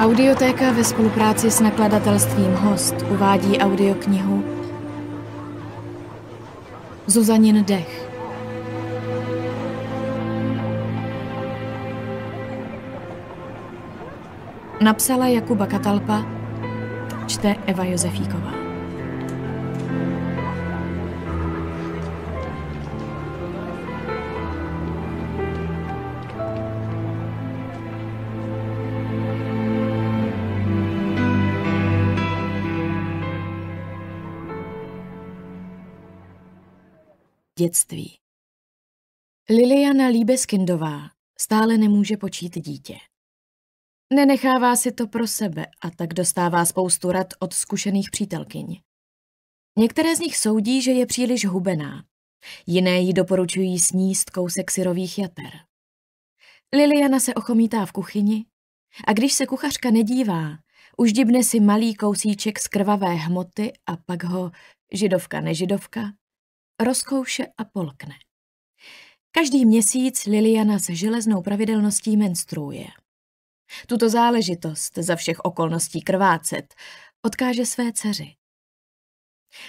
Audiotéka ve spolupráci s nakladatelstvím Host uvádí audioknihu Zuzanin dech. Napsala Jakuba Katalpa, čte Eva Josefíková. dětství. Liliana Líbeskindová stále nemůže počít dítě. Nenechává si to pro sebe a tak dostává spoustu rad od zkušených přítelkyň. Některé z nich soudí, že je příliš hubená. Jiné ji doporučují sníst kousek syrových jater. Liliana se ochomítá v kuchyni a když se kuchařka nedívá, uždibne si malý kousíček z krvavé hmoty a pak ho, židovka nežidovka, rozkouše a polkne. Každý měsíc Liliana se železnou pravidelností menstruuje. Tuto záležitost za všech okolností krvácet odkáže své dceři.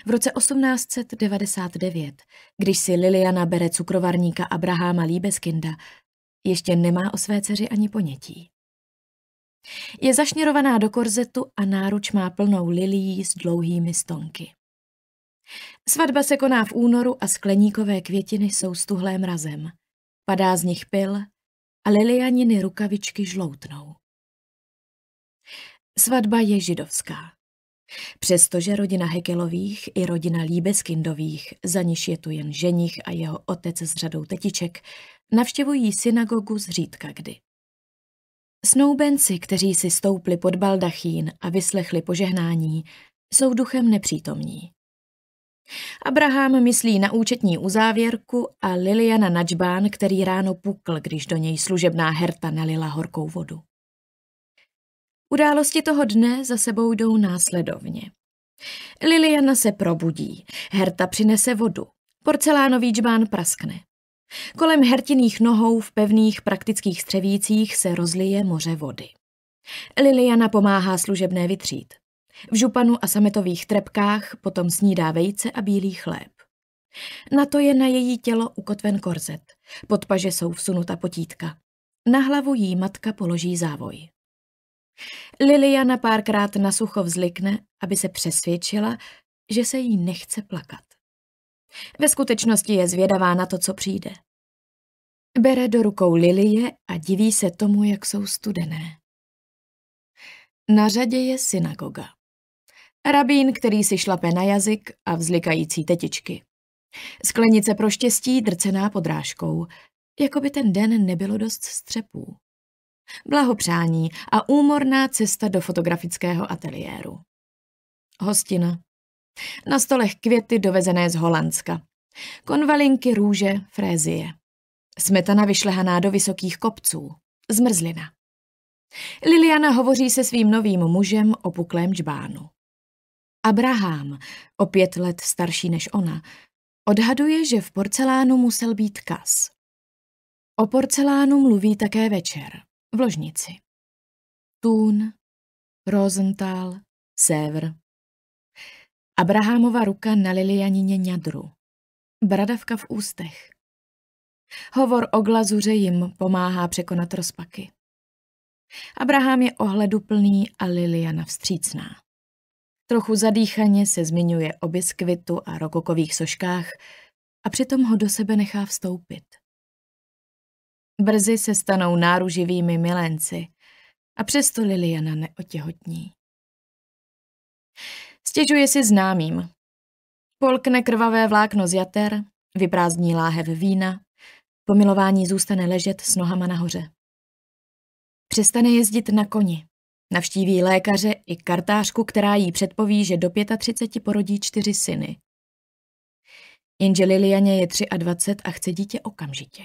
V roce 1899, když si Liliana bere cukrovarníka Abrahama Líbeskinda, ještě nemá o své dceři ani ponětí. Je zašněrovaná do korzetu a náruč má plnou lilií s dlouhými stonky. Svatba se koná v únoru a skleníkové květiny jsou stuhlé mrazem. Padá z nich pil a lilianiny rukavičky žloutnou. Svatba je židovská. Přestože rodina Hekelových i rodina Líbeskindových, za niž je tu jen ženich a jeho otec s řadou tetiček, navštěvují synagogu zřídka kdy. Snoubenci, kteří si stoupli pod baldachín a vyslechli požehnání, jsou duchem nepřítomní. Abraham myslí na účetní uzávěrku a Liliana Načbán, který ráno pukl, když do něj služebná herta nalila horkou vodu. Události toho dne za sebou jdou následovně. Liliana se probudí, herta přinese vodu, porcelánový džbán praskne. Kolem hertiných nohou v pevných praktických střevících se rozlije moře vody. Liliana pomáhá služebné vytřít. V županu a sametových trepkách potom snídá vejce a bílý chléb. Na to je na její tělo ukotven korzet, pod paže jsou vsunuta potítka. Na hlavu jí matka položí závoj. Liliana párkrát na sucho vzlikne, aby se přesvědčila, že se jí nechce plakat. Ve skutečnosti je zvědavá na to, co přijde. Bere do rukou lilie a diví se tomu, jak jsou studené. Na řadě je synagoga. Rabín, který si šlape na jazyk a vzlikající tetičky. Sklenice pro štěstí drcená podrážkou, jako by ten den nebylo dost střepů. Blahopřání a úmorná cesta do fotografického ateliéru. Hostina. Na stolech květy dovezené z Holandska. Konvalinky, růže, frézie. Smetana vyšlehaná do vysokých kopců. Zmrzlina. Liliana hovoří se svým novým mužem o puklém čbánu. Abraham, o pět let starší než ona, odhaduje, že v porcelánu musel být kas. O porcelánu mluví také večer, v ložnici. Tún, Rosenthal, Sever. Abrahamova ruka na Lilianině ňadru. Bradavka v ústech. Hovor o glazuře jim pomáhá překonat rozpaky. Abraham je ohleduplný a Liliana vstřícná. Trochu zadýchaně se zmiňuje o biskvitu a rokokových soškách a přitom ho do sebe nechá vstoupit. Brzy se stanou náruživými milenci a přesto Liliana neotěhotní. Stěžuje si známým. Polkne krvavé vlákno z jater, vyprázdní láhev vína, pomilování zůstane ležet s nohama nahoře. Přestane jezdit na koni. Navštíví lékaře i kartářku, která jí předpoví, že do 35 porodí čtyři syny. Jenže Lilianě je 23 a chce dítě okamžitě.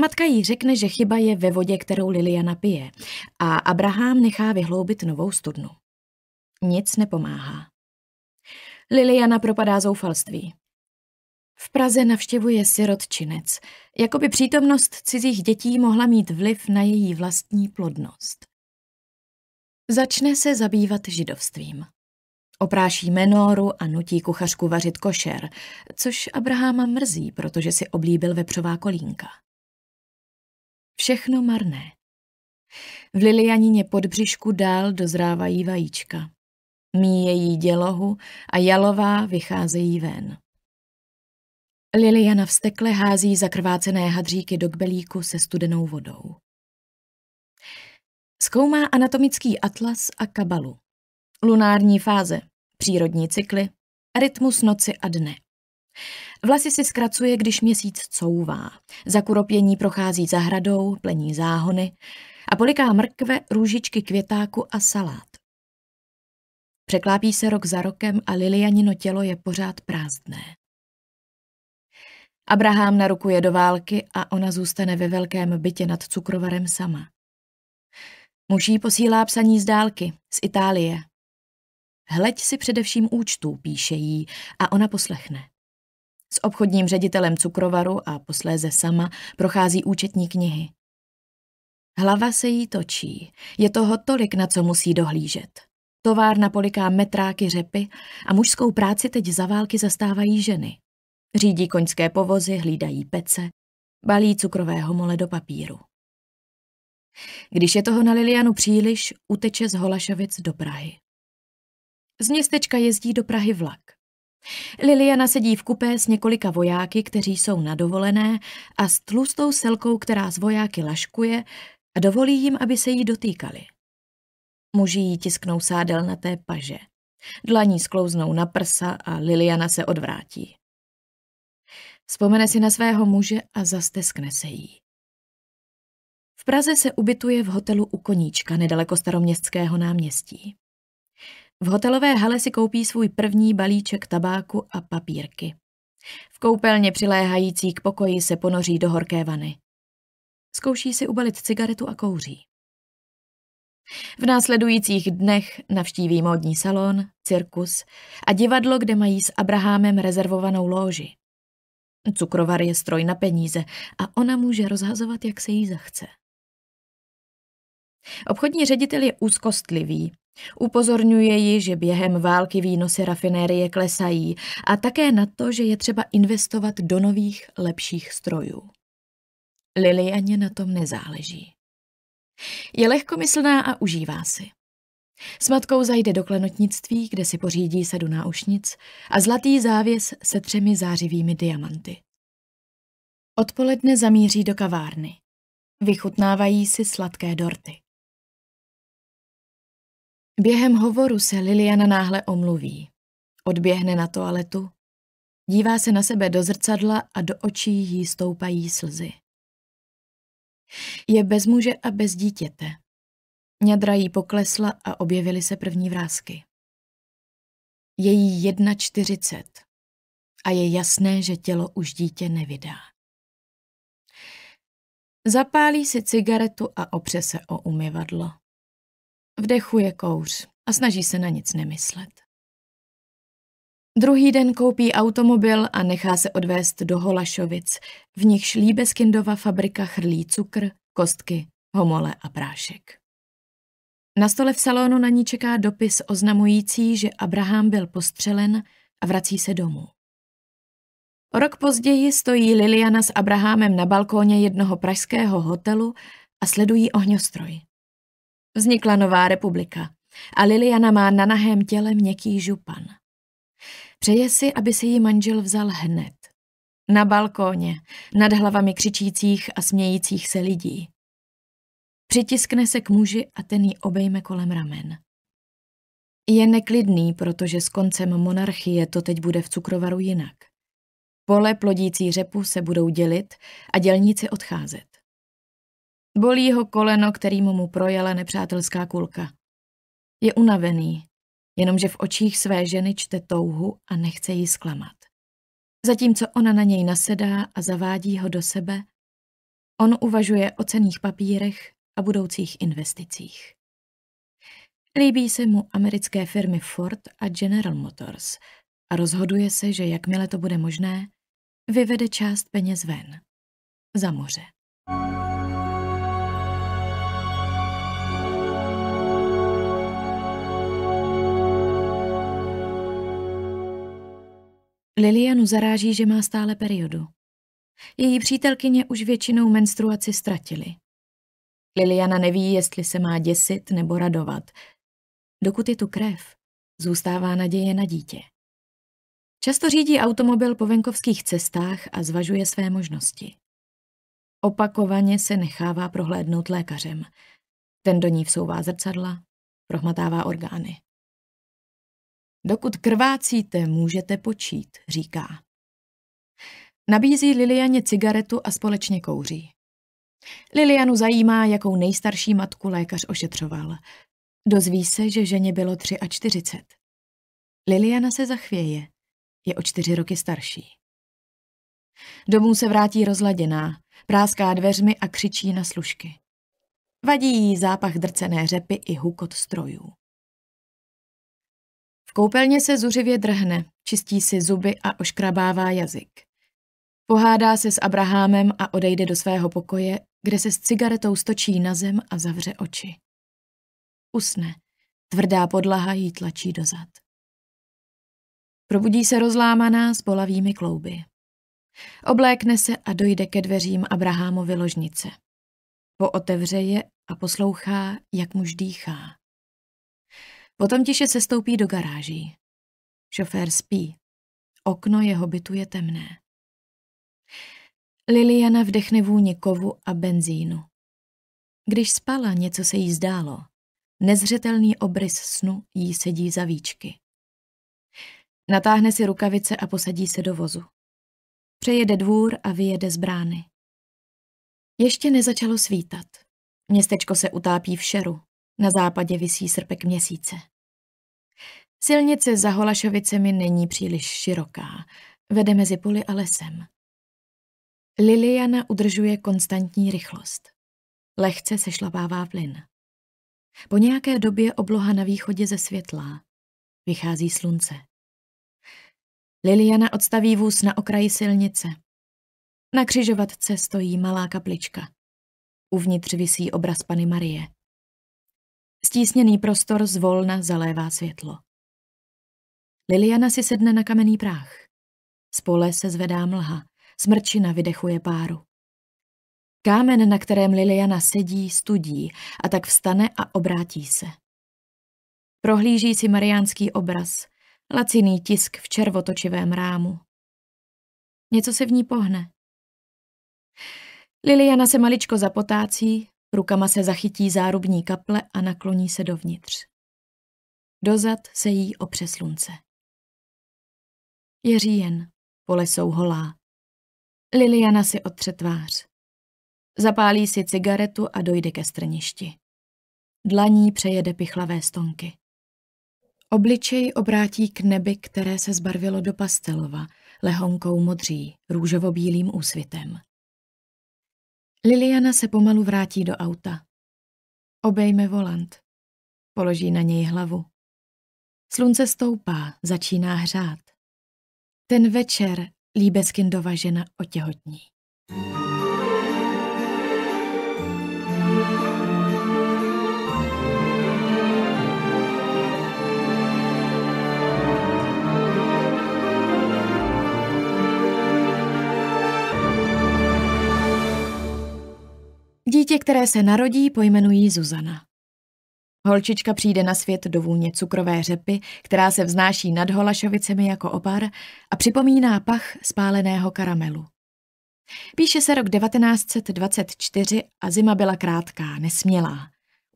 Matka jí řekne, že chyba je ve vodě, kterou Liliana pije a Abraham nechá vyhloubit novou studnu. Nic nepomáhá. Liliana propadá zoufalství. V Praze navštěvuje sirotčinec, jako by přítomnost cizích dětí mohla mít vliv na její vlastní plodnost. Začne se zabývat židovstvím. Opráší menoru a nutí kuchařku vařit košer, což Abrahama mrzí, protože si oblíbil vepřová kolínka. Všechno marné. V Lilianině břišku dál dozrávají vajíčka. jí dělohu a jalová vycházejí ven. Liliana vstekle hází zakrvácené hadříky do kbelíku se studenou vodou. Zkoumá anatomický atlas a kabalu. Lunární fáze, přírodní cykly, rytmus noci a dne. Vlasy si zkracuje, když měsíc couvá. Zakuropění prochází zahradou, plení záhony a poliká mrkve, růžičky květáku a salát. Překlápí se rok za rokem a Lilianino tělo je pořád prázdné. Abraham narukuje do války a ona zůstane ve velkém bytě nad cukrovarem sama. Muž jí posílá psaní z dálky, z Itálie. Hleď si především účtů, píše jí, a ona poslechne. S obchodním ředitelem cukrovaru a posléze sama prochází účetní knihy. Hlava se jí točí, je toho tolik, na co musí dohlížet. Továrna poliká metráky řepy a mužskou práci teď za války zastávají ženy. Řídí koňské povozy, hlídají pece, balí cukrového mole do papíru. Když je toho na Lilianu příliš, uteče z Holašovic do Prahy. Z městečka jezdí do Prahy vlak. Liliana sedí v kupé s několika vojáky, kteří jsou na dovolené a s tlustou selkou, která z vojáky laškuje a dovolí jim, aby se jí dotýkali. Muži jí tisknou sádel na té paže. Dlaní sklouznou na prsa a Liliana se odvrátí. Vzpomene si na svého muže a zasteskne se jí. V Praze se ubytuje v hotelu u Koníčka nedaleko staroměstského náměstí. V hotelové hale si koupí svůj první balíček tabáku a papírky. V koupelně přiléhající k pokoji se ponoří do horké vany. Zkouší si ubalit cigaretu a kouří. V následujících dnech navštíví módní salon, cirkus a divadlo, kde mají s Abrahamem rezervovanou lóži. Cukrovar je stroj na peníze a ona může rozhazovat, jak se jí zachce. Obchodní ředitel je úzkostlivý. Upozorňuje ji, že během války výnosy rafinérie klesají a také na to, že je třeba investovat do nových, lepších strojů. Lilianě na tom nezáleží. Je lehkomyslná a užívá si. S matkou zajde do klenotnictví, kde si pořídí sadu náušnic a zlatý závěs se třemi zářivými diamanty. Odpoledne zamíří do kavárny. Vychutnávají si sladké dorty. Během hovoru se Liliana náhle omluví. Odběhne na toaletu, dívá se na sebe do zrcadla a do očí jí stoupají slzy. Je bez muže a bez dítěte. Ňadra jí poklesla a objevily se první vrázky. Je jí jedna čtyřicet a je jasné, že tělo už dítě nevydá. Zapálí si cigaretu a opře se o umyvadlo. Vdechuje kouř a snaží se na nic nemyslet. Druhý den koupí automobil a nechá se odvést do Holašovic, v nichž Líbeskindova fabrika chrlí cukr, kostky, homole a prášek. Na stole v salonu na ní čeká dopis oznamující, že Abraham byl postřelen a vrací se domů. O rok později stojí Liliana s Abrahamem na balkóně jednoho pražského hotelu a sledují ohňostroj. Vznikla nová republika a Liliana má na nahém těle měkký župan. Přeje si, aby si ji manžel vzal hned. Na balkóně, nad hlavami křičících a smějících se lidí. Přitiskne se k muži a ten ji obejme kolem ramen. Je neklidný, protože s koncem monarchie to teď bude v cukrovaru jinak. Pole plodící řepu se budou dělit a dělníci odcházet. Bolí ho koleno, kterým mu projela nepřátelská kulka. Je unavený, jenomže v očích své ženy čte touhu a nechce ji zklamat. Zatímco ona na něj nasedá a zavádí ho do sebe, on uvažuje o cených papírech a budoucích investicích. Líbí se mu americké firmy Ford a General Motors a rozhoduje se, že jakmile to bude možné, vyvede část peněz ven. Za moře. Lilianu zaráží, že má stále periodu. Její přítelkyně už většinou menstruaci ztratili. Liliana neví, jestli se má děsit nebo radovat. Dokud je tu krev, zůstává naděje na dítě. Často řídí automobil po venkovských cestách a zvažuje své možnosti. Opakovaně se nechává prohlédnout lékařem. Ten do ní vsouvá zrcadla, prohmatává orgány. Dokud krvácíte, můžete počít, říká. Nabízí Lilianě cigaretu a společně kouří. Lilianu zajímá, jakou nejstarší matku lékař ošetřoval. Dozví se, že ženě bylo 43. Liliana se zachvěje. Je o čtyři roky starší. Domů se vrátí rozladěná, práská dveřmi a křičí na služky. Vadí jí zápach drcené řepy i hukot strojů. V koupelně se zuřivě drhne, čistí si zuby a oškrabává jazyk. Pohádá se s Abrahamem a odejde do svého pokoje, kde se s cigaretou stočí na zem a zavře oči. Usne. Tvrdá podlaha jí tlačí dozad. Probudí se rozlámaná s bolavými klouby. Oblékne se a dojde ke dveřím Abrahamovy ložnice. Pootevře je a poslouchá, jak muž dýchá. Potom tiše se stoupí do garáží. Šofér spí. Okno jeho bytu je temné. Liliana vdechne vůni kovu a benzínu. Když spala, něco se jí zdálo. Nezřetelný obrys snu jí sedí za víčky. Natáhne si rukavice a posadí se do vozu. Přejede dvůr a vyjede z brány. Ještě nezačalo svítat. Městečko se utápí v šeru. Na západě visí srpek měsíce. Silnice za Holašovicemi není příliš široká. Vede mezi poli a lesem. Liliana udržuje konstantní rychlost. Lehce se šlapává plyn. Po nějaké době obloha na východě ze světla. Vychází slunce. Liliana odstaví vůz na okraji silnice. Na křižovatce stojí malá kaplička. Uvnitř visí obraz Pany Marie. Stísněný prostor zvolna zalévá světlo. Liliana si sedne na kamenný práh. Spole se zvedá mlha, Smrčina vydechuje páru. Kámen, na kterém Liliana sedí, studí a tak vstane a obrátí se. Prohlíží si mariánský obraz, laciný tisk v červotočivém rámu. Něco se v ní pohne. Liliana se maličko zapotácí, rukama se zachytí zárubní kaple a nakloní se dovnitř. Dozad se jí opře slunce. Je říjen, pole jsou holá. Liliana si otře tvář. Zapálí si cigaretu a dojde ke strništi. Dlaní přejede pichlavé stonky. Obličej obrátí k nebi, které se zbarvilo do pastelova, lehonkou modří, růžovo-bílým úsvitem. Liliana se pomalu vrátí do auta. Obejme volant. Položí na něj hlavu. Slunce stoupá, začíná hřát. Ten večer Líbeskindova žena otěhotní. Dítě, které se narodí, pojmenují Zuzana. Holčička přijde na svět do vůně cukrové řepy, která se vznáší nad holašovicemi jako opar a připomíná pach spáleného karamelu. Píše se rok 1924 a zima byla krátká, nesmělá.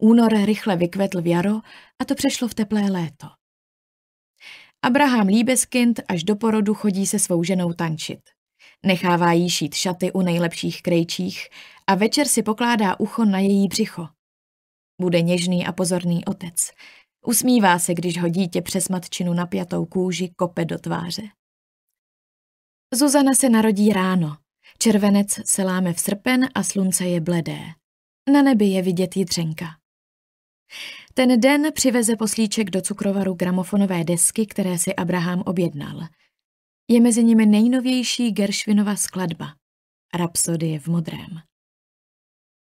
Únor rychle vykvetl v jaro a to přešlo v teplé léto. Abraham Líbeskind až do porodu chodí se svou ženou tančit. Nechává jí šít šaty u nejlepších krejčích a večer si pokládá ucho na její břicho – bude něžný a pozorný otec. Usmívá se, když ho dítě přes matčinu napjatou kůži kope do tváře. Zuzana se narodí ráno. Červenec se láme v srpen a slunce je bledé. Na nebi je vidět jitřenka. Ten den přiveze poslíček do cukrovaru gramofonové desky, které si Abraham objednal. Je mezi nimi nejnovější Geršvinova skladba – Rapsodie v modrém.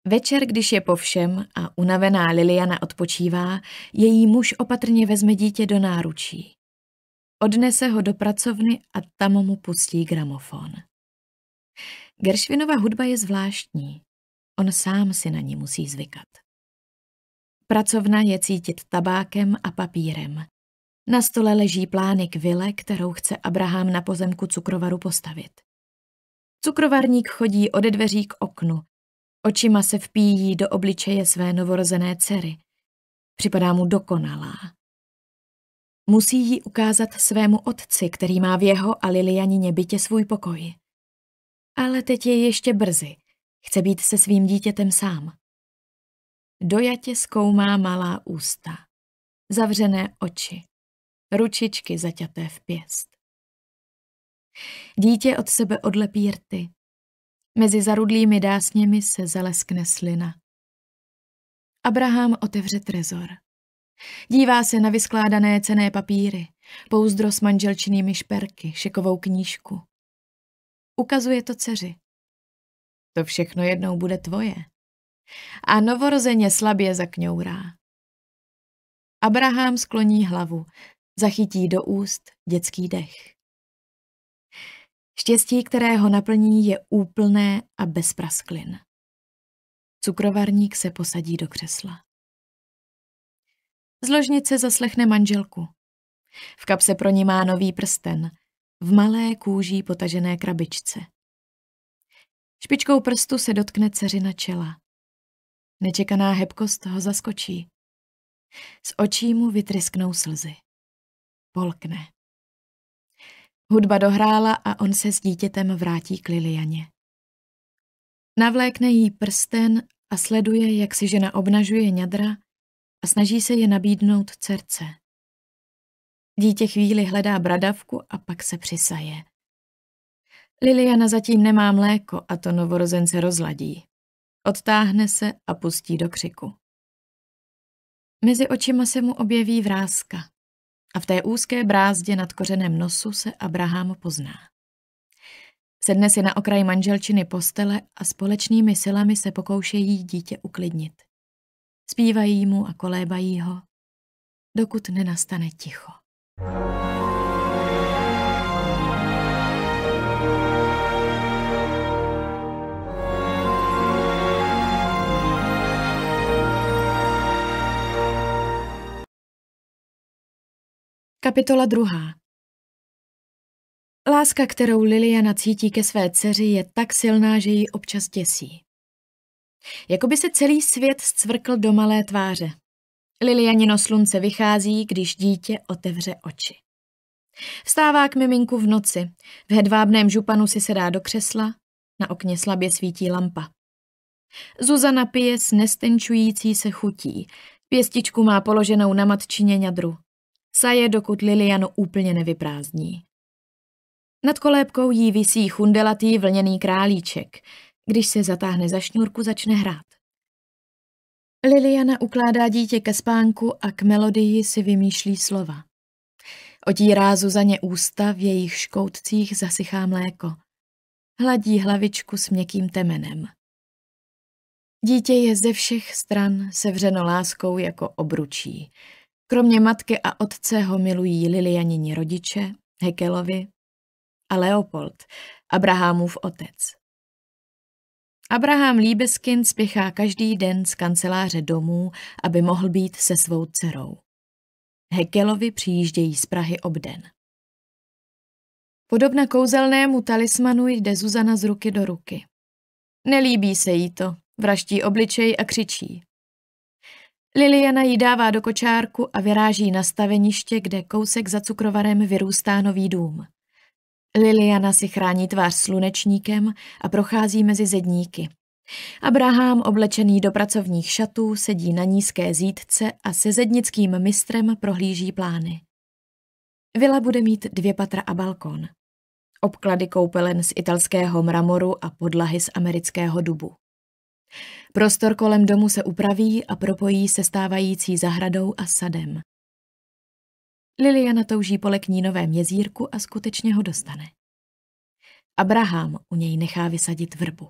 Večer, když je po všem a unavená Liliana odpočívá, její muž opatrně vezme dítě do náručí. Odnese ho do pracovny a tam mu pustí gramofon. Geršvinova hudba je zvláštní. On sám si na ní musí zvykat. Pracovna je cítit tabákem a papírem. Na stole leží plány k vile, kterou chce Abraham na pozemku cukrovaru postavit. Cukrovarník chodí ode dveří k oknu, Očima se vpíjí do obličeje své novorozené dcery. Připadá mu dokonalá. Musí ji ukázat svému otci, který má v jeho a Lilianině bytě svůj pokoj. Ale teď je ještě brzy. Chce být se svým dítětem sám. Dojatě zkoumá malá ústa, zavřené oči, ručičky zaťaté v pěst. Dítě od sebe odlepí rty, Mezi zarudlými dásněmi se zaleskne slina. Abraham otevře trezor. Dívá se na vyskládané cené papíry, pouzdro s manželčinými šperky, šekovou knížku. Ukazuje to dceři. To všechno jednou bude tvoje. A novorozeně slabě zakňourá. Abraham skloní hlavu, zachytí do úst dětský dech. Štěstí, které ho naplní, je úplné a bez prasklin. Cukrovarník se posadí do křesla. Z ložnice zaslechne manželku. V kapse pro ní má nový prsten, v malé kůží potažené krabičce. Špičkou prstu se dotkne dceřina čela. Nečekaná hebkost ho zaskočí. Z očí mu vytrysknou slzy. Polkne. Hudba dohrála a on se s dítětem vrátí k Lilianě. Navlékne jí prsten a sleduje, jak si žena obnažuje ňadra a snaží se je nabídnout dcerce. Dítě chvíli hledá bradavku a pak se přisaje. Liliana zatím nemá mléko a to novorozence rozladí. Odtáhne se a pustí do křiku. Mezi očima se mu objeví vrázka. A v té úzké brázdě nad kořenem nosu se Abraham pozná. Sedne si na okraj manželčiny postele a společnými silami se pokoušejí dítě uklidnit. Zpívají mu a kolébají ho, dokud nenastane ticho. thank you Kapitola druhá. Láska, kterou Liliana cítí ke své dceři, je tak silná, že ji občas děsí. Jakoby se celý svět zcvrkl do malé tváře. Lilianino slunce vychází, když dítě otevře oči. Vstává k miminku v noci, v hedvábném županu si sedá do křesla, na okně slabě svítí lampa. Zuzana pije s nestenčující se chutí, pěstičku má položenou na matčině ňadru saje, dokud Lilianu úplně nevyprázdní. Nad kolébkou jí visí chundelatý vlněný králíček. Když se zatáhne za šňůrku, začne hrát. Liliana ukládá dítě ke spánku a k melodii si vymýšlí slova. Otírá Zuzaně ústa, v jejich škoutcích zasychá mléko. Hladí hlavičku s měkkým temenem. Dítě je ze všech stran sevřeno láskou jako obručí. Kromě matky a otce ho milují Lilianini rodiče, Hekelovi a Leopold, Abrahamův otec. Abraham Líbeskin spěchá každý den z kanceláře domů, aby mohl být se svou dcerou. Hekelovi přijíždějí z Prahy obden. Podobna kouzelnému talismanu jde Zuzana z ruky do ruky. Nelíbí se jí to, vraští obličej a křičí. Liliana ji dává do kočárku a vyráží na staveniště, kde kousek za cukrovarem vyrůstá nový dům. Liliana si chrání tvář slunečníkem a prochází mezi zedníky. Abraham, oblečený do pracovních šatů, sedí na nízké zítce a se zednickým mistrem prohlíží plány. Vila bude mít dvě patra a balkon. Obklady koupelen z italského mramoru a podlahy z amerického dubu. Prostor kolem domu se upraví a propojí se stávající zahradou a sadem. Liliana touží po leknínovém jezírku a skutečně ho dostane. Abraham u něj nechá vysadit vrbu.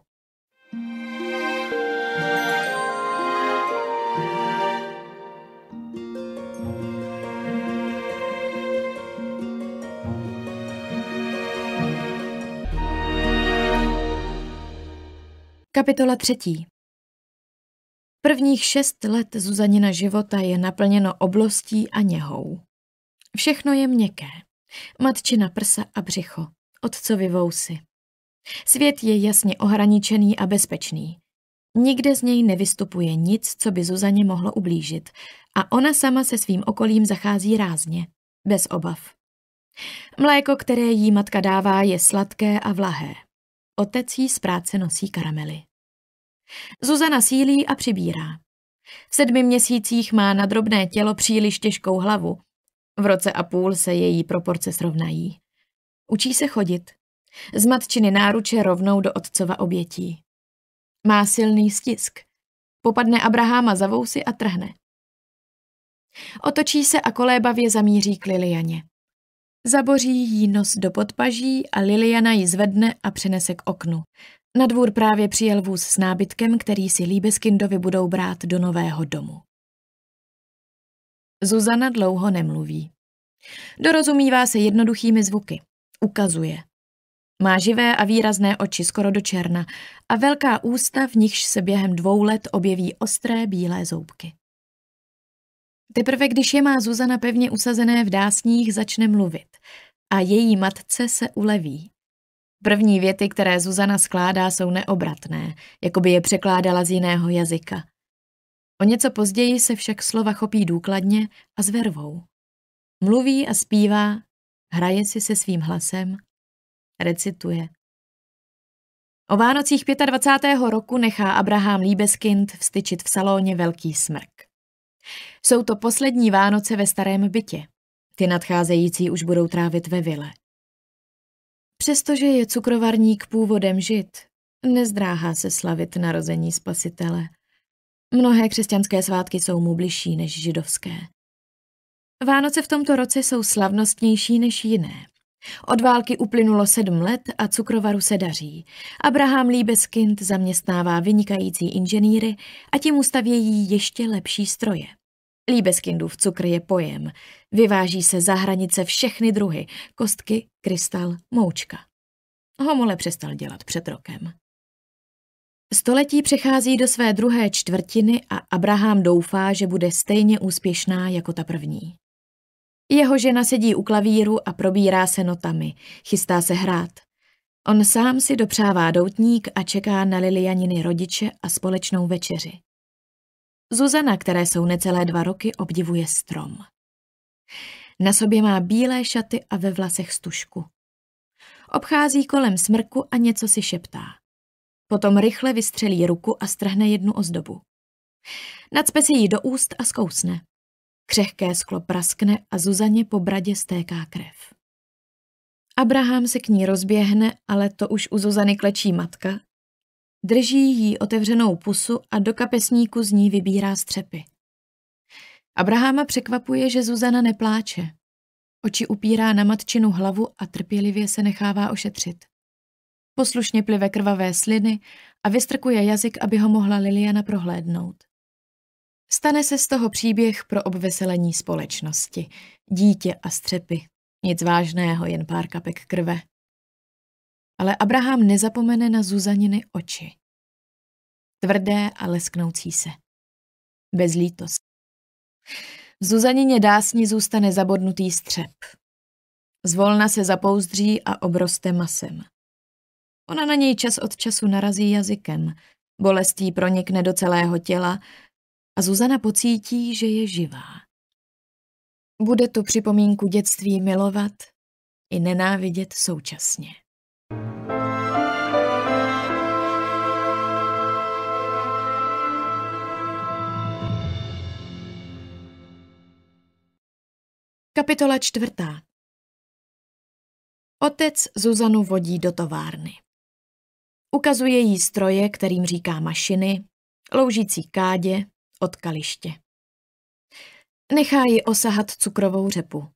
Kapitola třetí. Prvních šest let Zuzanina života je naplněno oblostí a něhou. Všechno je měkké. Matčina prsa a břicho, otcovi vousy. Svět je jasně ohraničený a bezpečný. Nikde z něj nevystupuje nic, co by Zuzaně mohlo ublížit a ona sama se svým okolím zachází rázně, bez obav. Mléko, které jí matka dává, je sladké a vlahé. Otec jí z práce nosí karamely. Zuzana sílí a přibírá. V sedmi měsících má na drobné tělo příliš těžkou hlavu. V roce a půl se její proporce srovnají. Učí se chodit. Z matčiny náruče rovnou do otcova obětí. Má silný stisk. Popadne Abraháma za vousy a trhne. Otočí se a kolébavě zamíří k Lilianě. Zaboří jí nos do podpaží a Liliana ji zvedne a přenese k oknu. Na dvůr právě přijel vůz s nábytkem, který si Líbeskindovi budou brát do nového domu. Zuzana dlouho nemluví. Dorozumívá se jednoduchými zvuky. Ukazuje. Má živé a výrazné oči skoro do černa a velká ústa, v nichž se během dvou let objeví ostré bílé zoubky. Teprve když je má Zuzana pevně usazené v dásních, začne mluvit a její matce se uleví. První věty, které Zuzana skládá, jsou neobratné, jako by je překládala z jiného jazyka. O něco později se však slova chopí důkladně a s vervou. Mluví a zpívá, hraje si se svým hlasem, recituje. O Vánocích 25. roku nechá Abraham Líbeskind vstyčit v salóně velký smrk. Jsou to poslední Vánoce ve starém bytě. Ty nadcházející už budou trávit ve vile. Přestože je cukrovarník původem žid, nezdráhá se slavit narození spasitele. Mnohé křesťanské svátky jsou mu bližší než židovské. Vánoce v tomto roce jsou slavnostnější než jiné. Od války uplynulo sedm let a cukrovaru se daří. Abraham Liebeskind zaměstnává vynikající inženýry a tím ustavějí ještě lepší stroje. Liebeskindův cukr je pojem. Vyváží se za hranice všechny druhy, kostky, krystal, moučka. Homole přestal dělat před rokem. Století přechází do své druhé čtvrtiny a Abraham doufá, že bude stejně úspěšná jako ta první. Jeho žena sedí u klavíru a probírá se notami. Chystá se hrát. On sám si dopřává doutník a čeká na Lilianiny rodiče a společnou večeři. Zuzana, které jsou necelé dva roky, obdivuje strom. Na sobě má bílé šaty a ve vlasech stužku. Obchází kolem smrku a něco si šeptá. Potom rychle vystřelí ruku a strhne jednu ozdobu. Nadspe si ji do úst a zkousne. Křehké sklo praskne a Zuzaně po bradě stéká krev. Abraham se k ní rozběhne, ale to už u Zuzany klečí matka. Drží jí otevřenou pusu a do kapesníku z ní vybírá střepy. Abrahama překvapuje, že Zuzana nepláče. Oči upírá na matčinu hlavu a trpělivě se nechává ošetřit. Poslušně plive krvavé sliny a vystrkuje jazyk, aby ho mohla Liliana prohlédnout. Stane se z toho příběh pro obveselení společnosti. Dítě a střepy. Nic vážného, jen pár kapek krve. Ale Abraham nezapomene na Zuzaniny oči. Tvrdé a lesknoucí se. Bez lítost. V Zuzanině dásni zůstane zabodnutý střep. Zvolna se zapouzdří a obroste masem. Ona na něj čas od času narazí jazykem. Bolestí pronikne do celého těla a Zuzana pocítí, že je živá. Bude tu připomínku dětství milovat i nenávidět současně. Kapitola čtvrtá. Otec Zuzanu vodí do továrny. Ukazuje jí stroje, kterým říká mašiny, loužící kádě, od kaliště. Nechá ji osahat cukrovou řepu.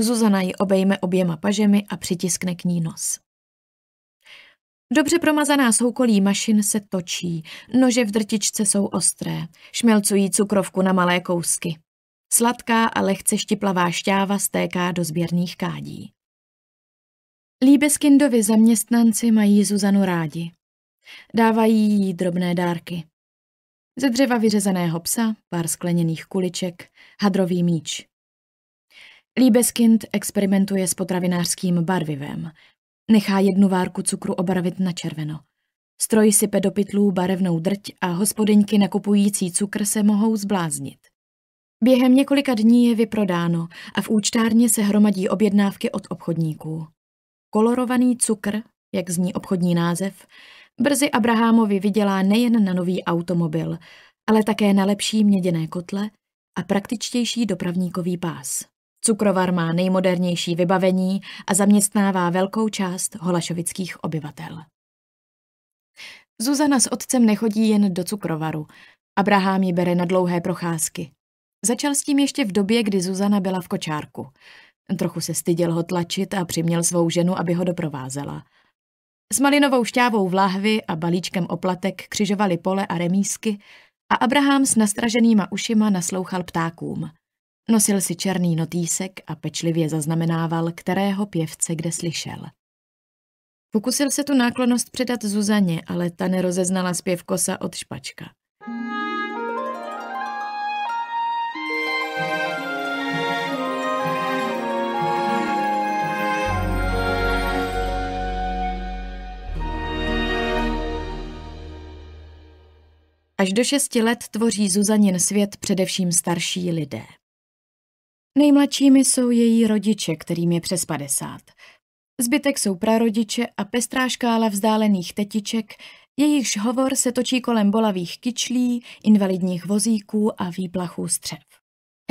Zuzana ji obejme oběma pažemi a přitiskne k ní nos. Dobře promazaná soukolí mašin se točí, nože v drtičce jsou ostré, šmelcují cukrovku na malé kousky. Sladká a lehce štiplavá šťáva stéká do sběrných kádí. Líbeskindovi zaměstnanci mají Zuzanu rádi. Dávají jí drobné dárky. Ze dřeva vyřezaného psa, pár skleněných kuliček, hadrový míč. Liebeskind experimentuje s potravinářským barvivem. Nechá jednu várku cukru obarvit na červeno. Stroj sype do pytlů barevnou drť a hospodyňky nakupující cukr se mohou zbláznit. Během několika dní je vyprodáno a v účtárně se hromadí objednávky od obchodníků. Kolorovaný cukr, jak zní obchodní název, Brzy Abrahamovi vydělá nejen na nový automobil, ale také na lepší měděné kotle a praktičtější dopravníkový pás. Cukrovar má nejmodernější vybavení a zaměstnává velkou část holašovických obyvatel. Zuzana s otcem nechodí jen do cukrovaru. Abraham ji bere na dlouhé procházky. Začal s tím ještě v době, kdy Zuzana byla v kočárku. Trochu se styděl ho tlačit a přiměl svou ženu, aby ho doprovázela – s malinovou šťávou v lahvi a balíčkem oplatek křižovali pole a remísky a Abraham s nastraženýma ušima naslouchal ptákům. Nosil si černý notýsek a pečlivě zaznamenával, kterého pěvce kde slyšel. Pokusil se tu náklonost předat Zuzaně, ale ta nerozeznala zpěv kosa od špačka. Až do šesti let tvoří Zuzanin svět především starší lidé. Nejmladšími jsou její rodiče, kterým je přes 50. Zbytek jsou prarodiče a pestrá škála vzdálených tetiček, jejichž hovor se točí kolem bolavých kyčlí, invalidních vozíků a výplachů střev.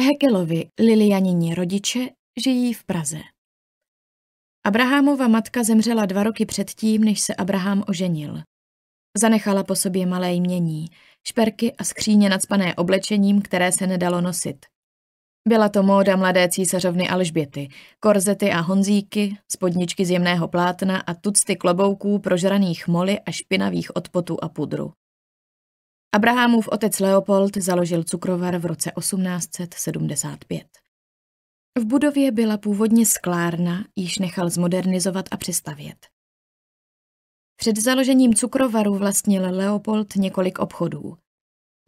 Hekelovi, Lilianini rodiče, žijí v Praze. Abrahamova matka zemřela dva roky předtím, než se Abraham oženil. Zanechala po sobě malé jmění – šperky a skříně nadspané oblečením, které se nedalo nosit. Byla to móda mladé císařovny Alžběty, korzety a honzíky, spodničky z jemného plátna a tucty klobouků prožraných moly a špinavých odpotu a pudru. Abrahamův otec Leopold založil cukrovar v roce 1875. V budově byla původně sklárna, již nechal zmodernizovat a přestavět. Před založením cukrovaru vlastnil Leopold několik obchodů.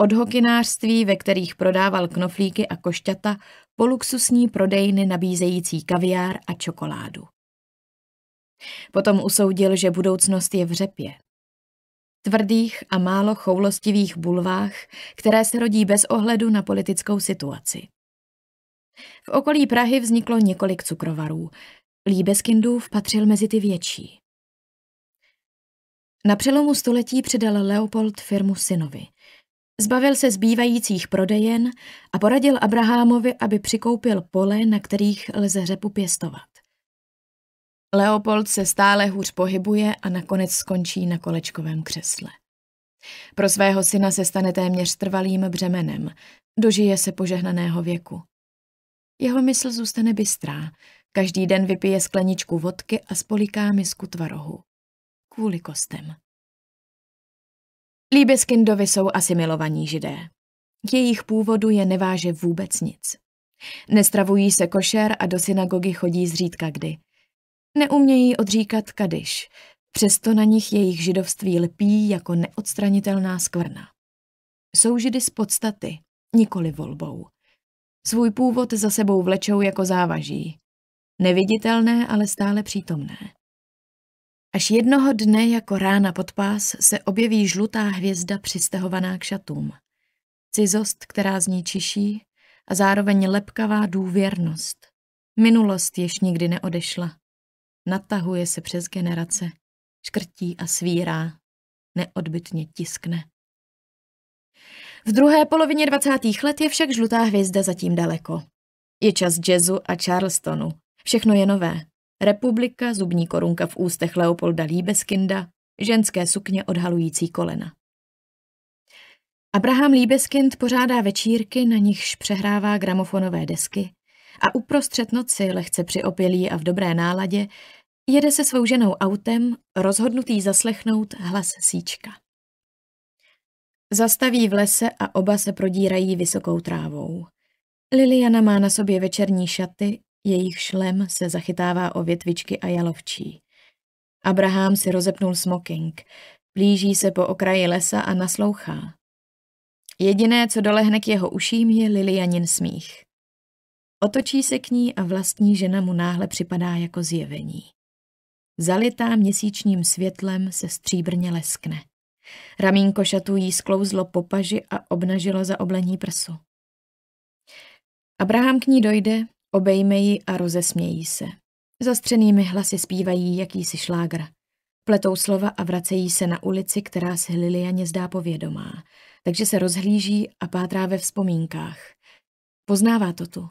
Od hokinářství, ve kterých prodával knoflíky a košťata, po luxusní prodejny nabízející kaviár a čokoládu. Potom usoudil, že budoucnost je v řepě. Tvrdých a málo choulostivých bulvách, které se rodí bez ohledu na politickou situaci. V okolí Prahy vzniklo několik cukrovarů. Líbeskindův patřil mezi ty větší. Na přelomu století předal Leopold firmu synovi. Zbavil se zbývajících prodejen a poradil Abrahamovi, aby přikoupil pole, na kterých lze řepu pěstovat. Leopold se stále hůř pohybuje a nakonec skončí na kolečkovém křesle. Pro svého syna se stane téměř trvalým břemenem, dožije se požehnaného věku. Jeho mysl zůstane bystrá, každý den vypije skleničku vodky a spoliká misku tvarohu kvůli kostem. Líbeskindovi jsou asimilovaní židé. Jejich původu je neváže vůbec nic. Nestravují se košer a do synagogy chodí zřídka kdy. Neumějí odříkat kadyš, přesto na nich jejich židovství lpí jako neodstranitelná skvrna. Jsou židy z podstaty, nikoli volbou. Svůj původ za sebou vlečou jako závaží. Neviditelné, ale stále přítomné. Až jednoho dne jako rána pod pás se objeví žlutá hvězda přistahovaná k šatům. Cizost, která z ní čiší, a zároveň lepkavá důvěrnost. Minulost jež nikdy neodešla. Natahuje se přes generace, škrtí a svírá, neodbytně tiskne. V druhé polovině 20. let je však žlutá hvězda zatím daleko. Je čas jazzu a Charlestonu. Všechno je nové. Republika, zubní korunka v ústech Leopolda Líbeskinda, ženské sukně odhalující kolena. Abraham Líbeskind pořádá večírky, na nichž přehrává gramofonové desky a uprostřed noci, lehce při opilí a v dobré náladě, jede se svou ženou autem, rozhodnutý zaslechnout hlas síčka. Zastaví v lese a oba se prodírají vysokou trávou. Liliana má na sobě večerní šaty, jejich šlem se zachytává o větvičky a jalovčí. Abraham si rozepnul smoking, blíží se po okraji lesa a naslouchá. Jediné, co dolehne k jeho uším, je Lilianin smích. Otočí se k ní a vlastní žena mu náhle připadá jako zjevení. Zalitá měsíčním světlem se stříbrně leskne. Ramínko šatů jí sklouzlo po paži a obnažilo za oblení prsu. Abraham k ní dojde Obejme ji a rozesmějí se. Zastřenými hlasy zpívají jakýsi šlágr. Pletou slova a vracejí se na ulici, která se Lilianě zdá povědomá, takže se rozhlíží a pátrá ve vzpomínkách. Poznává to tu.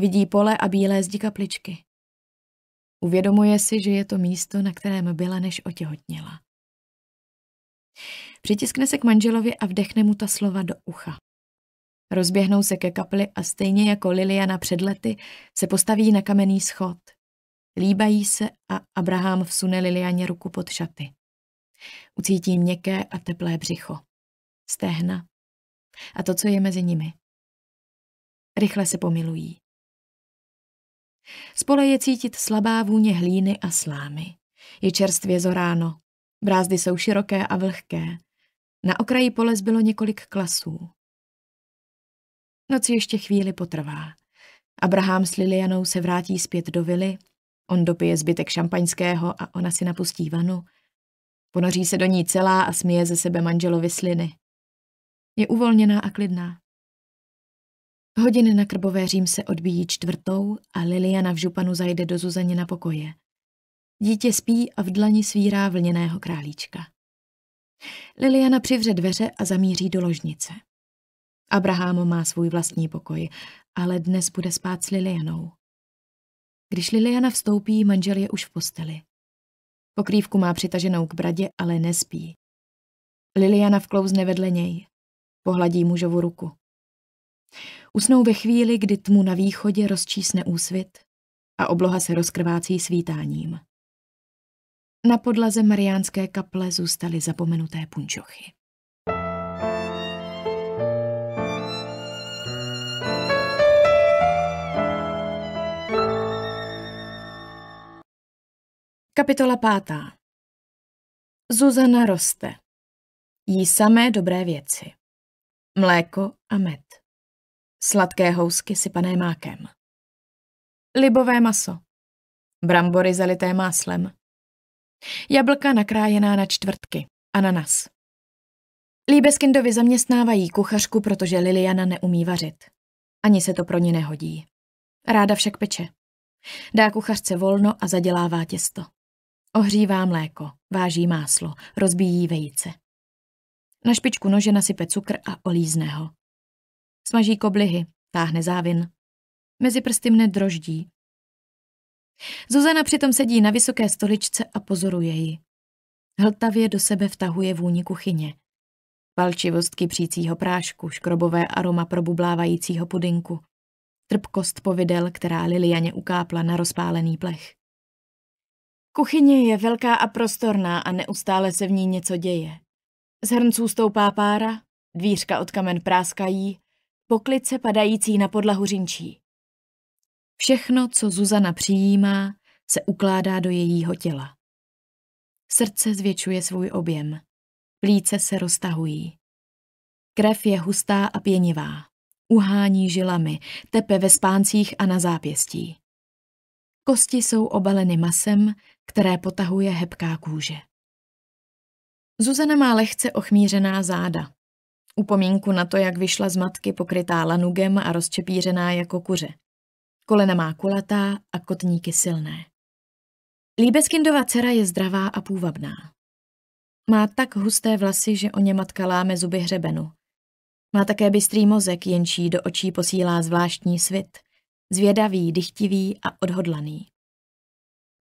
Vidí pole a bílé zdi kapličky. Uvědomuje si, že je to místo, na kterém byla, než otěhotněla. Přitiskne se k manželovi a vdechne mu ta slova do ucha. Rozběhnou se ke kapli a stejně jako Liliana před lety se postaví na kamenný schod. Líbají se a Abraham vsune Lilianě ruku pod šaty. Ucítí měkké a teplé břicho. Stehna. A to, co je mezi nimi. Rychle se pomilují. Spole je cítit slabá vůně hlíny a slámy. Je čerstvě zoráno. Brázdy jsou široké a vlhké. Na okraji pole zbylo několik klasů. Noc ještě chvíli potrvá. Abraham s Lilianou se vrátí zpět do vily, on dopije zbytek šampaňského a ona si napustí vanu. Ponoří se do ní celá a smije ze sebe manželovi sliny. Je uvolněná a klidná. Hodiny na krbové řím se odbíjí čtvrtou a Liliana v županu zajde do Zuzaně na pokoje. Dítě spí a v dlani svírá vlněného králíčka. Liliana přivře dveře a zamíří do ložnice. Abraham má svůj vlastní pokoj, ale dnes bude spát s Lilianou. Když Liliana vstoupí, manžel je už v posteli. Pokrývku má přitaženou k bradě, ale nespí. Liliana vklouzne vedle něj. Pohladí mužovu ruku. Usnou ve chvíli, kdy tmu na východě rozčísne úsvit a obloha se rozkrvácí svítáním. Na podlaze mariánské kaple zůstaly zapomenuté punčochy. Kapitola pátá. Zuzana roste. Jí samé dobré věci. Mléko a med. Sladké housky sypané mákem. Libové maso. Brambory zalité máslem. Jablka nakrájená na čtvrtky. Ananas. Líbeskindovi zaměstnávají kuchařku, protože Liliana neumí vařit. Ani se to pro ní nehodí. Ráda však peče. Dá kuchařce volno a zadělává těsto. Ohřívá mléko, váží máslo, rozbíjí vejce. Na špičku nože nasype cukr a olízne ho. Smaží koblihy, táhne závin. Mezi prsty mne droždí. Zuzana přitom sedí na vysoké stoličce a pozoruje ji. Hltavě do sebe vtahuje vůni kuchyně. Palčivost kypřícího prášku, škrobové aroma probublávajícího pudinku. Trpkost povidel, která Lilianě ukápla na rozpálený plech. Kuchyně je velká a prostorná a neustále se v ní něco děje. Z hrnců stoupá pára, dvířka od kamen práskají, poklice padající na podlahu řinčí. Všechno, co Zuzana přijímá, se ukládá do jejího těla. Srdce zvětšuje svůj objem. Plíce se roztahují. Krev je hustá a pěnivá. Uhání žilami, tepe ve spáncích a na zápěstí. Kosti jsou obaleny masem, které potahuje hebká kůže. Zuzana má lehce ochmířená záda. Upomínku na to, jak vyšla z matky pokrytá lanugem a rozčepířená jako kuře. Kolena má kulatá a kotníky silné. Líbeskindová dcera je zdravá a půvabná. Má tak husté vlasy, že o ně matka láme zuby hřebenu. Má také bystrý mozek, jenčí do očí posílá zvláštní svit. Zvědavý, dychtivý a odhodlaný.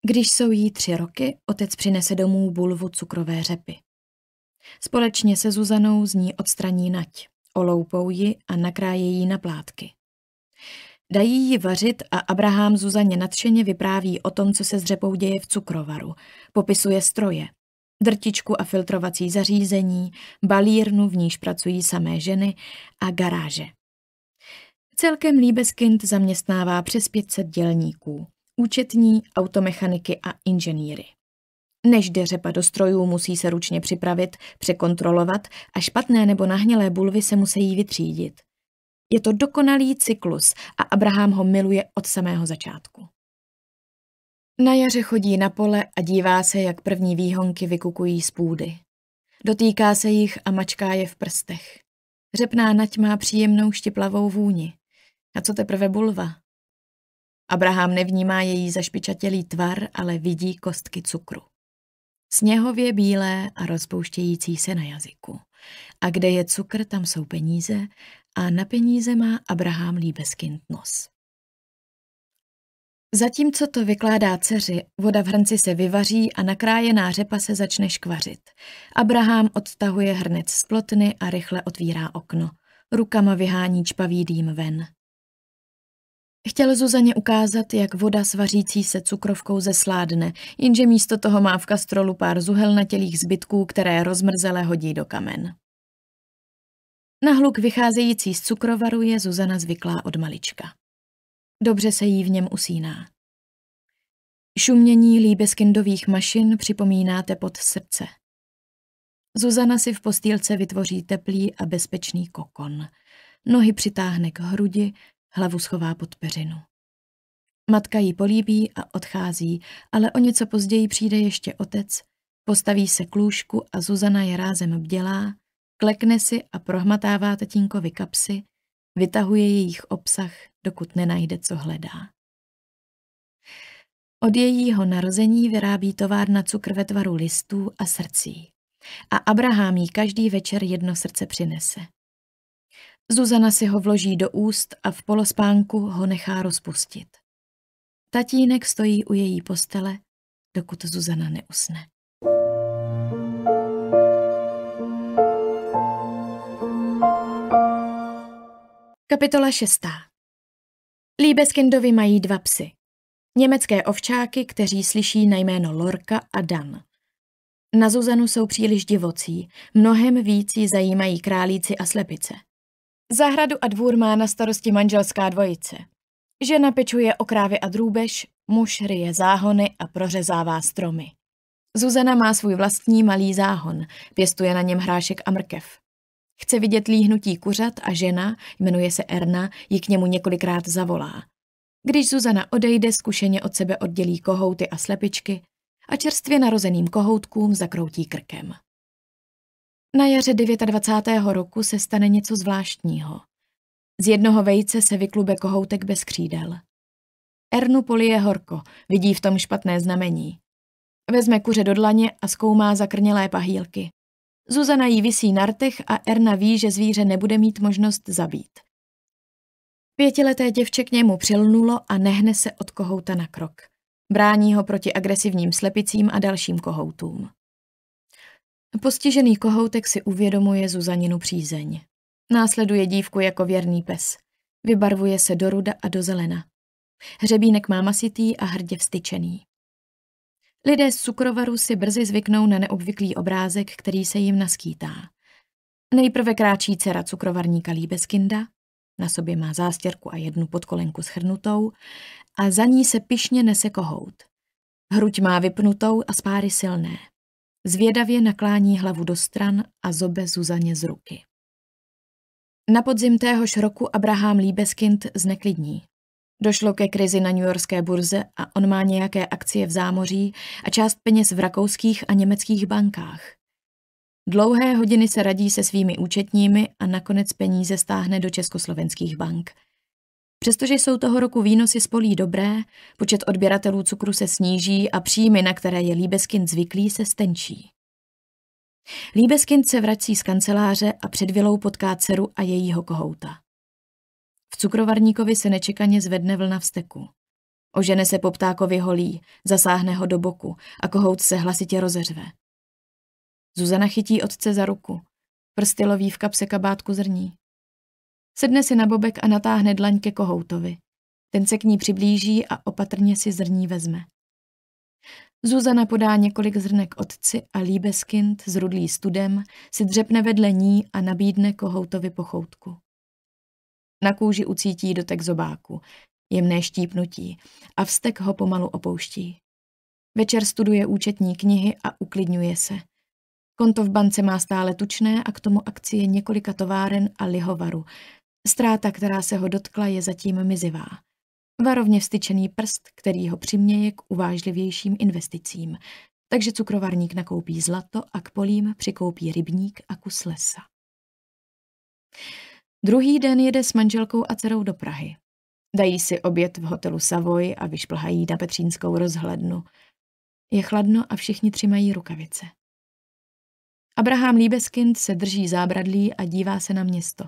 Když jsou jí tři roky, otec přinese domů bulvu cukrové řepy. Společně se Zuzanou z ní odstraní nať, oloupou ji a nakrájejí na plátky. Dají ji vařit a Abraham Zuzaně nadšeně vypráví o tom, co se s řepou děje v cukrovaru. Popisuje stroje, drtičku a filtrovací zařízení, balírnu, v níž pracují samé ženy a garáže. Celkem Líbeskind zaměstnává přes 500 dělníků účetní, automechaniky a inženýry. Než jde řepa do strojů, musí se ručně připravit, překontrolovat a špatné nebo nahnělé bulvy se musí vytřídit. Je to dokonalý cyklus a Abraham ho miluje od samého začátku. Na jaře chodí na pole a dívá se, jak první výhonky vykukují z půdy. Dotýká se jich a mačká je v prstech. Řepná nať má příjemnou štiplavou vůni. A co teprve bulva? Abraham nevnímá její zašpičatělý tvar, ale vidí kostky cukru. Sněhově bílé a rozpouštějící se na jazyku. A kde je cukr, tam jsou peníze a na peníze má Abraham Liebeskind nos. Zatímco to vykládá dceři, voda v hrnci se vyvaří a nakrájená řepa se začne škvařit. Abraham odtahuje hrnec z plotny a rychle otvírá okno. Rukama vyhání čpavý dým ven. Chtěl Zuzaně ukázat, jak voda svařící se cukrovkou zesládne, jenže místo toho má v kastrolu pár zuhelnatělých zbytků, které rozmrzele hodí do kamen. Na hluk vycházející z cukrovaru je Zuzana zvyklá od malička. Dobře se jí v něm usíná. Šumění líbeskindových mašin připomíná tepot srdce. Zuzana si v postýlce vytvoří teplý a bezpečný kokon. Nohy přitáhne k hrudi, Hlavu schová pod peřinu. Matka ji políbí a odchází, ale o něco později přijde ještě otec, postaví se k lůžku a Zuzana je rázem bdělá, klekne si a prohmatává tatínkovi kapsy, vytahuje jejich obsah, dokud nenajde, co hledá. Od jejího narození vyrábí továrna cukr ve tvaru listů a srdcí. A Abraham jí každý večer jedno srdce přinese. Zuzana si ho vloží do úst a v polospánku ho nechá rozpustit. Tatínek stojí u její postele, dokud Zuzana neusne. Kapitola 6. Líbeskindovi mají dva psy. Německé ovčáky, kteří slyší na jméno Lorka a Dan. Na Zuzanu jsou příliš divocí, mnohem víc jí zajímají králíci a slepice – Zahradu a dvůr má na starosti manželská dvojice. Žena pečuje o krávy a drůbež, muž ryje záhony a prořezává stromy. Zuzana má svůj vlastní malý záhon, pěstuje na něm hrášek a mrkev. Chce vidět líhnutí kuřat a žena, jmenuje se Erna, ji k němu několikrát zavolá. Když Zuzana odejde, zkušeně od sebe oddělí kohouty a slepičky a čerstvě narozeným kohoutkům zakroutí krkem. Na jaře 29. roku se stane něco zvláštního. Z jednoho vejce se vyklube kohoutek bez křídel. Ernu polije horko, vidí v tom špatné znamení. Vezme kuře do dlaně a zkoumá zakrnělé pahýlky. Zuzana jí visí na rtech a Erna ví, že zvíře nebude mít možnost zabít. Pětileté děvče k němu přilnulo a nehne se od kohouta na krok. Brání ho proti agresivním slepicím a dalším kohoutům. Postižený kohoutek si uvědomuje Zuzaninu přízeň. Následuje dívku jako věrný pes. Vybarvuje se do ruda a do zelena. Hřebínek má masitý a hrdě vstyčený. Lidé z cukrovaru si brzy zvyknou na neobvyklý obrázek, který se jim naskýtá. Nejprve kráčí dcera cukrovarníka Líbeskinda, na sobě má zástěrku a jednu podkolenku schrnutou a za ní se pišně nese kohout. Hruď má vypnutou a spáry silné. Zvědavě naklání hlavu do stran a zobe Zuzaně z ruky. Na podzim téhož roku Abraham Liebeskind zneklidní. Došlo ke krizi na Yorkské burze a on má nějaké akcie v zámoří a část peněz v rakouských a německých bankách. Dlouhé hodiny se radí se svými účetními a nakonec peníze stáhne do československých bank – Přestože jsou toho roku výnosy z polí dobré, počet odběratelů cukru se sníží a příjmy, na které je Líbeskin zvyklý, se stenčí. Líbeskin se vrací z kanceláře a před vilou potká dceru a jejího kohouta. V cukrovarníkovi se nečekaně zvedne vlna vsteku. Ožene se po ptákovi holí, zasáhne ho do boku a kohout se hlasitě rozeřve. Zuzana chytí otce za ruku. Prsty loví v kapse kabátku zrní. Sedne si na bobek a natáhne dlaň ke kohoutovi. Ten se k ní přiblíží a opatrně si zrní vezme. Zuzana podá několik zrnek otci a líbeskind s rudlý studem si dřepne vedle ní a nabídne kohoutovi pochoutku. Na kůži ucítí dotek zobáku, jemné štípnutí a vztek ho pomalu opouští. Večer studuje účetní knihy a uklidňuje se. Konto v bance má stále tučné a k tomu akcie několika továren a lihovaru – Stráta, která se ho dotkla, je zatím mizivá. Varovně vstyčený prst, který ho přiměje k uvážlivějším investicím, takže cukrovarník nakoupí zlato a k polím přikoupí rybník a kus lesa. Druhý den jede s manželkou a dcerou do Prahy. Dají si oběd v hotelu Savoy a vyšplhají na Petřínskou rozhlednu. Je chladno a všichni tři mají rukavice. Abraham Liebeskind se drží zábradlí a dívá se na město.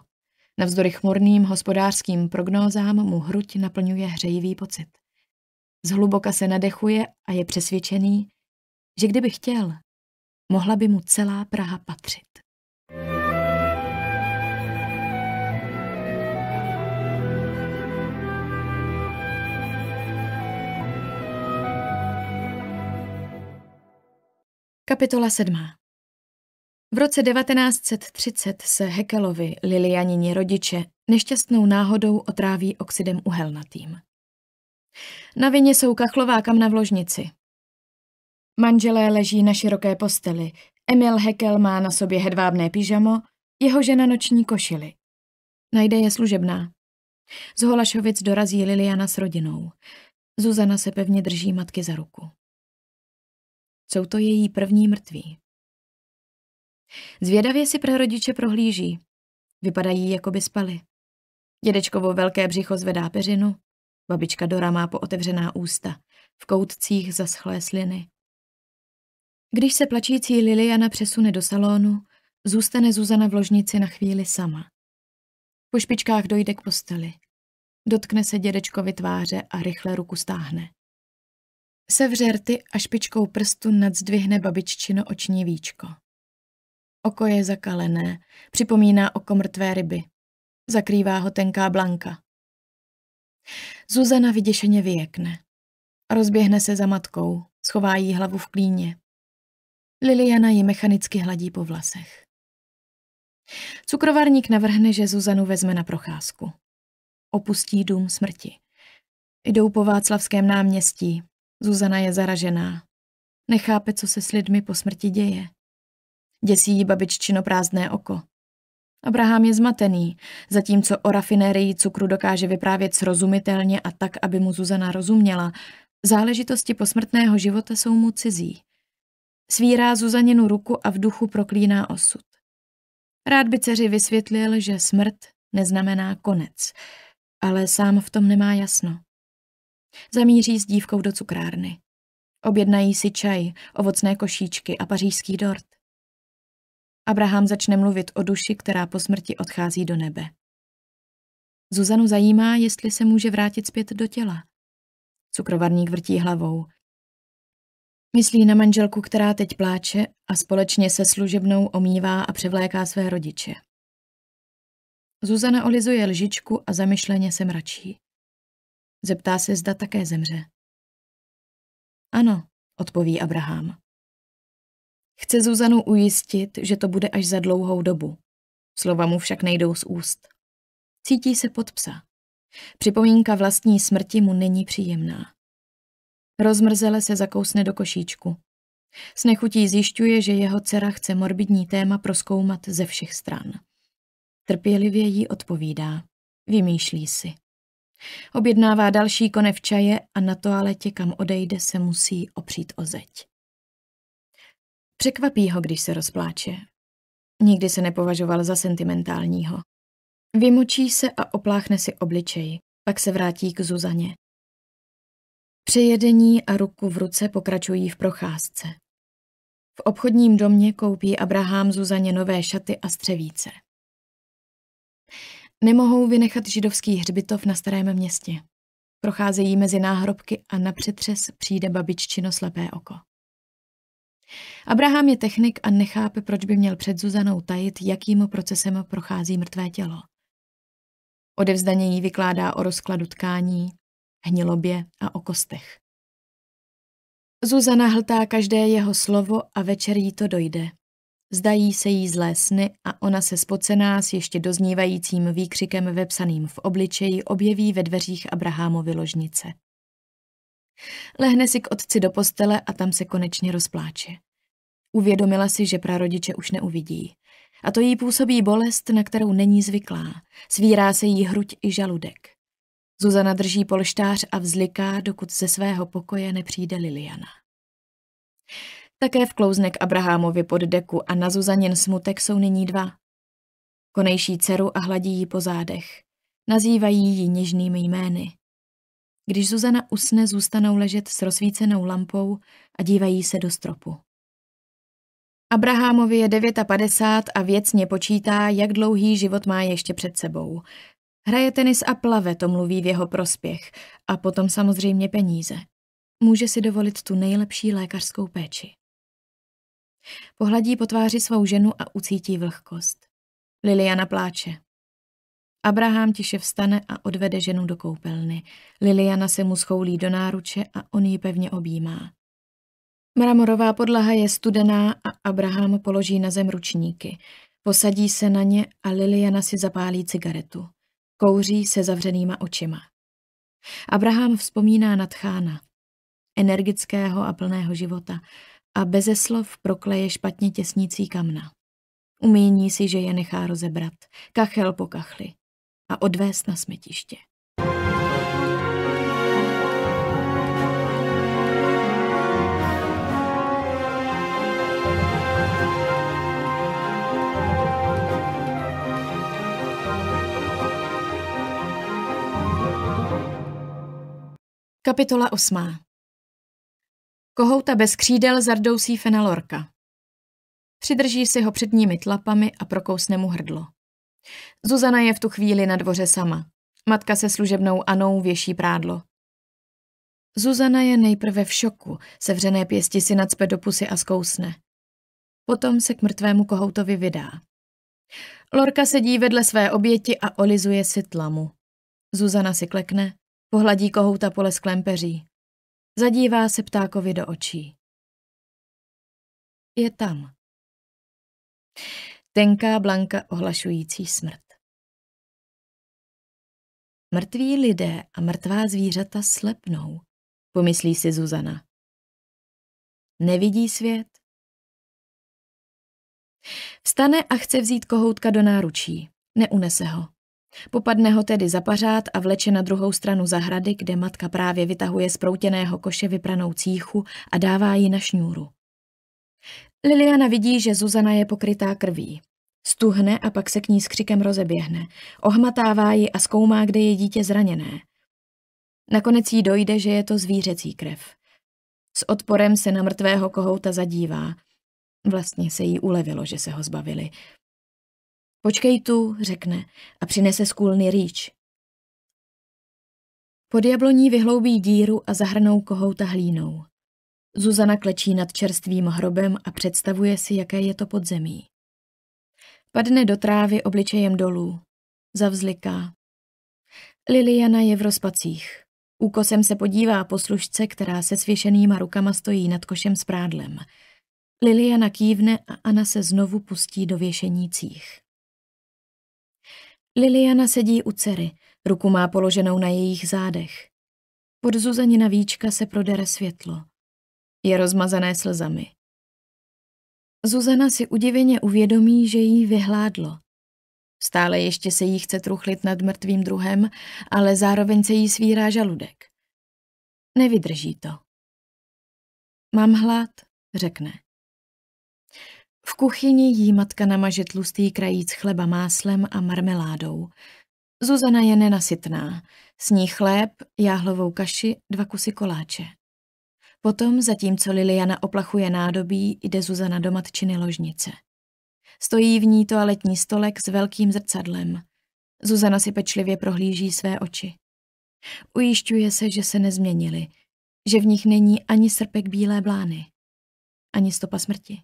Navzdory chmurným hospodářským prognózám mu hruď naplňuje hřejivý pocit. Zhluboka se nadechuje a je přesvědčený, že kdyby chtěl, mohla by mu celá Praha patřit. Kapitola 7. V roce 1930 se Hekelovi, Lilianini rodiče, nešťastnou náhodou otráví oxidem uhelnatým. Na vině jsou kachlová kamna v ložnici. Manželé leží na široké posteli, Emil Hekel má na sobě hedvábné pyžamo, jeho žena noční košily. Najde je služebná. Z Holašovic dorazí Liliana s rodinou. Zuzana se pevně drží matky za ruku. Jsou to její první mrtví. Zvědavě si prarodiče prohlíží. Vypadají, jako by spali. Dědečkovo velké břicho zvedá peřinu, babička Dora má pootevřená ústa, v koutcích zaschlé sliny. Když se plačící Liliana přesune do salonu, zůstane Zuzana v ložnici na chvíli sama. Po špičkách dojde k posteli. Dotkne se dědečkovi tváře a rychle ruku stáhne. Sevře rty a špičkou prstu nadzdvihne babiččino oční víčko. Oko je zakalené, připomíná oko mrtvé ryby. Zakrývá ho tenká blanka. Zuzana vyděšeně vyjekne. Rozběhne se za matkou, schová jí hlavu v klíně. Liliana ji mechanicky hladí po vlasech. Cukrovarník navrhne, že Zuzanu vezme na procházku. Opustí dům smrti. Jdou po Václavském náměstí. Zuzana je zaražená. Nechápe, co se s lidmi po smrti děje. Děsí jí babiččino prázdné oko. Abraham je zmatený, zatímco o rafinérii cukru dokáže vyprávět srozumitelně a tak, aby mu Zuzana rozuměla. Záležitosti posmrtného života jsou mu cizí. Svírá Zuzaninu ruku a v duchu proklíná osud. Rád by dceři vysvětlil, že smrt neznamená konec, ale sám v tom nemá jasno. Zamíří s dívkou do cukrárny. Objednají si čaj, ovocné košíčky a pařížský dort. Abraham začne mluvit o duši, která po smrti odchází do nebe. Zuzanu zajímá, jestli se může vrátit zpět do těla. Cukrovarník vrtí hlavou. Myslí na manželku, která teď pláče a společně se služebnou omývá a převléká své rodiče. Zuzana olizuje lžičku a zamyšleně se mračí. Zeptá se, zda také zemře. Ano, odpoví Abraham. Chce Zuzanu ujistit, že to bude až za dlouhou dobu. Slova mu však nejdou z úst. Cítí se pod psa. Připomínka vlastní smrti mu není příjemná. Rozmrzele se zakousne do košíčku. S nechutí zjišťuje, že jeho dcera chce morbidní téma proskoumat ze všech stran. Trpělivě jí odpovídá. Vymýšlí si. Objednává další konev čaje a na toaletě, kam odejde, se musí opřít o zeď. Překvapí ho, když se rozpláče. Nikdy se nepovažoval za sentimentálního. Vymočí se a opláchne si obličej, pak se vrátí k Zuzaně. Přejedení a ruku v ruce pokračují v procházce. V obchodním domě koupí Abraham Zuzaně nové šaty a střevíce. Nemohou vynechat židovský hřbitov na starém městě. Procházejí mezi náhrobky a na přetřes přijde babiččino slepé oko. Abraham je technik a nechápe, proč by měl před Zuzanou tajit, jakým procesem prochází mrtvé tělo. Odevzdaně jí vykládá o rozkladu tkání, hnilobě a o kostech. Zuzana hltá každé jeho slovo a večer jí to dojde. Zdají se jí zlé sny a ona se spocená s ještě doznívajícím výkřikem vepsaným v obličeji objeví ve dveřích Abrahamovy ložnice. Lehne si k otci do postele a tam se konečně rozpláče. Uvědomila si, že prarodiče už neuvidí. A to jí působí bolest, na kterou není zvyklá. Svírá se jí hruď i žaludek. Zuzana drží polštář a vzliká, dokud ze svého pokoje nepřijde Liliana. Také vklouzne k Abrahamovi pod deku a na Zuzanin smutek jsou nyní dva. Konejší dceru a hladí ji po zádech. Nazývají ji něžnými jmény. Když Zuzana usne, zůstanou ležet s rozsvícenou lampou a dívají se do stropu. Abrahamovi je 59 a věcně počítá, jak dlouhý život má ještě před sebou. Hraje tenis a plave, to mluví v jeho prospěch. A potom samozřejmě peníze. Může si dovolit tu nejlepší lékařskou péči. Pohladí po tváři svou ženu a ucítí vlhkost. Liliana pláče. Abraham tiše vstane a odvede ženu do koupelny. Liliana se mu schoulí do náruče a on ji pevně objímá. Mramorová podlaha je studená a Abraham položí na zem ručníky. Posadí se na ně a Liliana si zapálí cigaretu. Kouří se zavřenýma očima. Abraham vzpomíná na Tchána, energického a plného života, a beze slov prokleje špatně těsnící kamna. Umění si, že je nechá rozebrat, kachel po kachli a odvést na smetiště. Kapitola 8. Kohouta bez křídel zardousí fenalorka. Přidrží si ho předními tlapami a prokousne mu hrdlo. Zuzana je v tu chvíli na dvoře sama. Matka se služebnou Anou věší prádlo. Zuzana je nejprve v šoku, sevřené pěsti si nacpe do pusy a zkousne. Potom se k mrtvému kohoutovi vydá. Lorka sedí vedle své oběti a olizuje si tlamu. Zuzana si klekne, pohladí kohouta pole lesklém peří. Zadívá se ptákovi do očí. Je tam tenká blanka ohlašující smrt. Mrtví lidé a mrtvá zvířata slepnou, pomyslí si Zuzana. Nevidí svět? Vstane a chce vzít kohoutka do náručí. Neunese ho. Popadne ho tedy za pařád a vleče na druhou stranu zahrady, kde matka právě vytahuje z proutěného koše vypranou cíchu a dává ji na šňůru. Liliana vidí, že Zuzana je pokrytá krví. Stuhne a pak se k ní s křikem rozeběhne. Ohmatává ji a zkoumá, kde je dítě zraněné. Nakonec jí dojde, že je to zvířecí krev. S odporem se na mrtvého kohouta zadívá. Vlastně se jí ulevilo, že se ho zbavili. Počkej tu, řekne a přinese z kůlny rýč. Pod jabloní vyhloubí díru a zahrnou kohouta hlínou. Zuzana klečí nad čerstvým hrobem a představuje si, jaké je to podzemí. Padne do trávy obličejem dolů. Zavzliká. Liliana je v rozpacích. Úkosem se podívá po služce, která se svěšenýma rukama stojí nad košem s prádlem. Liliana kývne a Anna se znovu pustí do věšenících. Liliana sedí u dcery, ruku má položenou na jejich zádech. Pod Zuzanina víčka se prodere světlo je rozmazané slzami. Zuzana si udiveně uvědomí, že jí vyhládlo. Stále ještě se jí chce truchlit nad mrtvým druhem, ale zároveň se jí svírá žaludek. Nevydrží to. Mám hlad, řekne. V kuchyni jí matka namaže tlustý krajíc chleba máslem a marmeládou. Zuzana je nenasytná. Sní chléb, jáhlovou kaši, dva kusy koláče. Potom, zatímco Liliana oplachuje nádobí, jde Zuzana do matčiny ložnice. Stojí v ní toaletní stolek s velkým zrcadlem. Zuzana si pečlivě prohlíží své oči. Ujišťuje se, že se nezměnily, že v nich není ani srpek bílé blány, ani stopa smrti.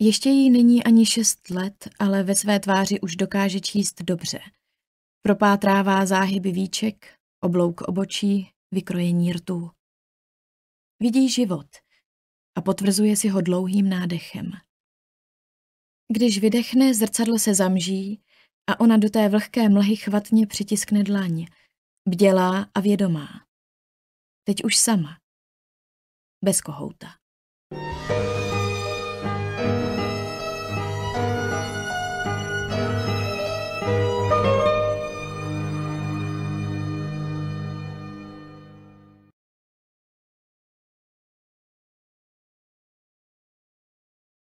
Ještě jí není ani šest let, ale ve své tváři už dokáže číst dobře. Propátrává záhyby víček, oblouk obočí, vykrojení rtů. Vidí život a potvrzuje si ho dlouhým nádechem. Když vydechne, zrcadlo se zamží a ona do té vlhké mlhy chvatně přitiskne dlaň, bdělá a vědomá. Teď už sama, bez kohouta.